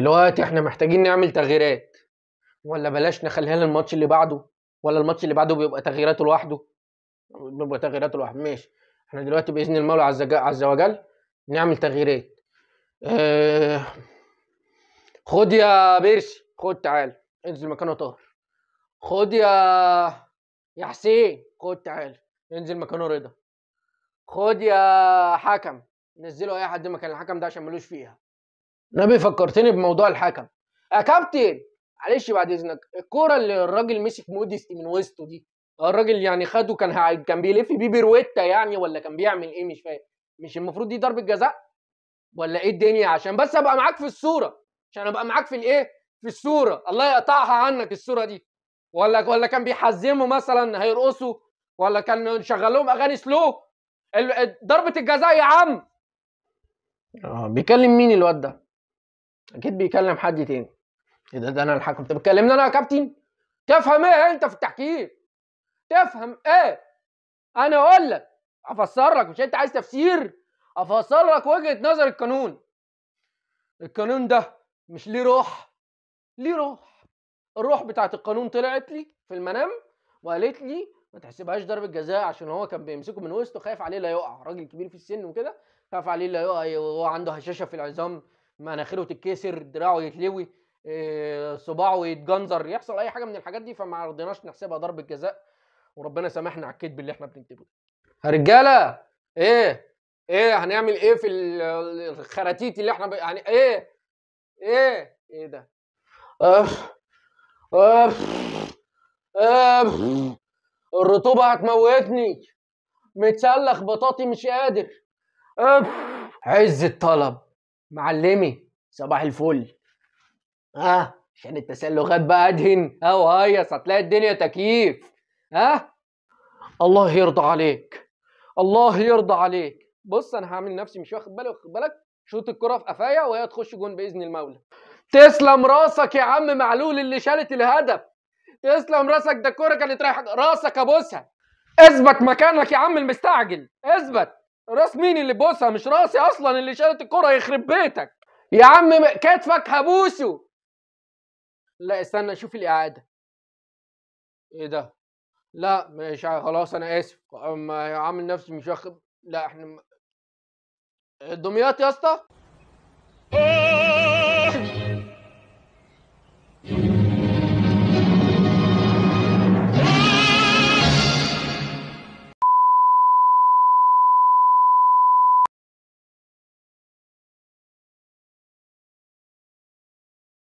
دلوقتي احنا محتاجين نعمل تغييرات ولا بلاش نخليها للماتش اللي بعده ولا الماتش اللي بعده بيبقى تغييراته لوحده بيبقى تغييراته لوحده ماشي احنا دلوقتي باذن المولى عز, عز وجل نعمل تغييرات آه، خد يا بيرسي خد تعال انزل مكانه طاهر خد يا يا حسين خد تعال انزل مكانه رضا خد يا حكم نزله اي حد مكان الحكم ده عشان ملوش فيها نبي فكرتني بموضوع الحكم يا كابتن معلش بعد اذنك الكوره اللي الراجل مسك موديستي من وسطه دي آه، الراجل يعني خده كان كان بيلف بيه بيرويتا يعني ولا كان بيعمل ايه مش فاهم مش المفروض دي ضربه جزاء ولا ايه الدنيا عشان بس ابقى معاك في الصوره عشان ابقى معاك في الايه في الصوره الله يقطعها عنك الصوره دي ولا ولا كان بيحزموا مثلا هيرقصوا ولا كان شغال لهم اغاني سلو ضربه الجزاء يا عم اه بيكلم مين الواد ده اكيد بيكلم حد تاني ايه ده ده انا الحكم انت بتكلمني انا يا كابتن تفهم ايه انت في التحكيم تفهم ايه انا اقول لك افسر لك مش انت عايز تفسير افسر لك وجهه نظر القانون القانون ده مش ليه روح ليه روح الروح بتاعت القانون طلعت لي في المنام وقالت لي ما تحسبهاش ضربه جزاء عشان هو كان بيمسكه من وسطه خايف عليه لا يقع راجل كبير في السن وكده خاف عليه لا يقع وهو عنده هشاشه في العظام مناخيره تتكسر دراعه يتلوي آه، صباعه يتجنزر يحصل اي حاجه من الحاجات دي فما رضيناش نحسبها ضربه جزاء وربنا سامحنا على الكذب اللي احنا بنكتبه ده رجاله ايه ايه هنعمل ايه في الخراتيت اللي احنا ب... يعني ايه ايه ايه ده أف. أف. أف. الرطوبه هتموتني متسلخ بطاطي مش قادر عز الطلب معلمي صباح الفل اه عشان التسلغات بقى ادهن او هيص هتلاقي الدنيا تكييف ها آه؟ الله يرضى عليك الله يرضى عليك بص انا هعمل نفسي مش واخد بالي واخد بالك شوط الكره في قفايا وهي تخش جون باذن المولى تسلم راسك يا عم معلول اللي شالت الهدف تسلم راسك ده الكوره كانت رايحه راسك ابوسها اثبت مكانك يا عم المستعجل اثبت راس مين اللي بوسها مش راسي اصلا اللي شالت الكره يخرب بيتك يا عم كتفك هبوسه لا استنى اشوف الاعاده ايه ده لا مش خلاص انا اسف عامل نفسي مش واخد لا احنا الدمياط يا اسطى